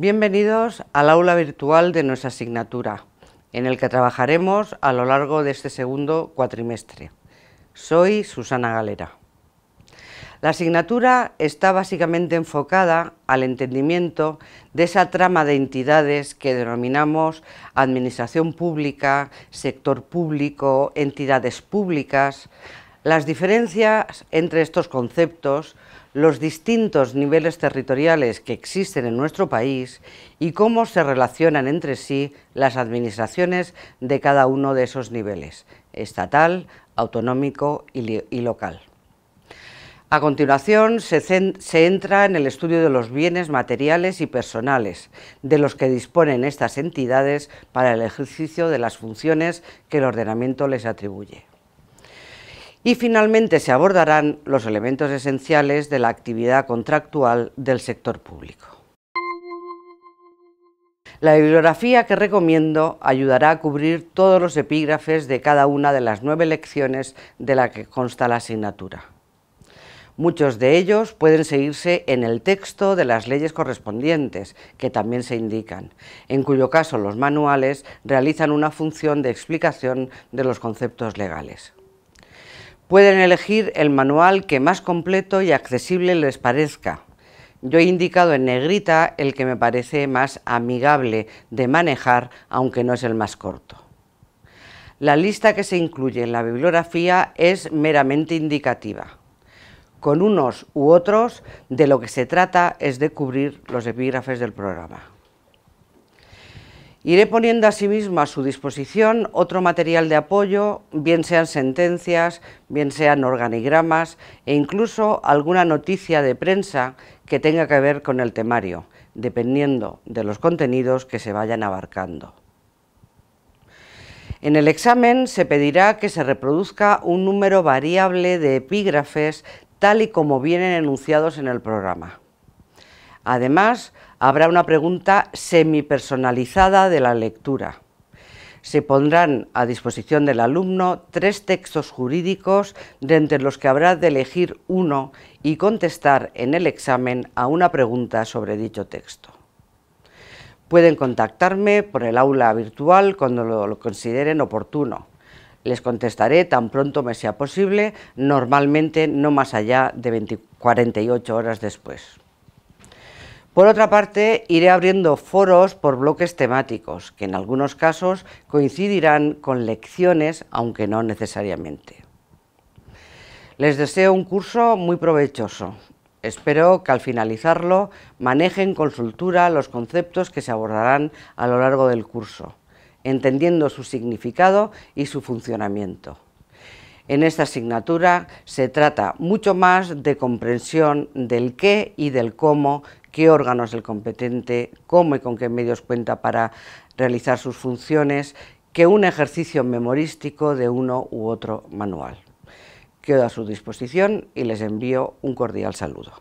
Bienvenidos al aula virtual de nuestra asignatura, en el que trabajaremos a lo largo de este segundo cuatrimestre. Soy Susana Galera. La asignatura está básicamente enfocada al entendimiento de esa trama de entidades que denominamos administración pública, sector público, entidades públicas, las diferencias entre estos conceptos, los distintos niveles territoriales que existen en nuestro país y cómo se relacionan entre sí las administraciones de cada uno de esos niveles, estatal, autonómico y, local. A continuación se, entra en el estudio de los bienes materiales y personales de los que disponen estas entidades para el ejercicio de las funciones que el ordenamiento les atribuye y finalmente se abordarán los elementos esenciales de la actividad contractual del sector público. La bibliografía que recomiendo ayudará a cubrir todos los epígrafes de cada una de las nueve lecciones de la que consta la asignatura. Muchos de ellos pueden seguirse en el texto de las leyes correspondientes, que también se indican, en cuyo caso los manuales realizan una función de explicación de los conceptos legales. Pueden elegir el manual que más completo y accesible les parezca. Yo he indicado en negrita el que me parece más amigable de manejar, aunque no es el más corto. La lista que se incluye en la bibliografía es meramente indicativa. Con unos u otros, de lo que se trata es de cubrir los epígrafes del programa. Iré poniendo asimismo a su disposición otro material de apoyo, bien sean sentencias, bien sean organigramas e incluso alguna noticia de prensa que tenga que ver con el temario, dependiendo de los contenidos que se vayan abarcando. En el examen se pedirá que se reproduzca un número variable de epígrafes tal y como vienen enunciados en el programa. Además, habrá una pregunta semi-personalizada de la lectura. Se pondrán a disposición del alumno tres textos jurídicos de entre los que habrá de elegir uno y contestar en el examen a una pregunta sobre dicho texto. Pueden contactarme por el aula virtual cuando lo, consideren oportuno. Les contestaré tan pronto me sea posible, normalmente no más allá de 48 horas después. Por otra parte, iré abriendo foros por bloques temáticos, que en algunos casos coincidirán con lecciones, aunque no necesariamente. Les deseo un curso muy provechoso. Espero que al finalizarlo manejen con soltura los conceptos que se abordarán a lo largo del curso, entendiendo su significado y su funcionamiento. En esta asignatura se trata mucho más de comprensión del qué y del cómo, qué órgano es el competente, cómo y con qué medios cuenta para realizar sus funciones, que un ejercicio memorístico de uno u otro manual. Quedo a su disposición y les envío un cordial saludo.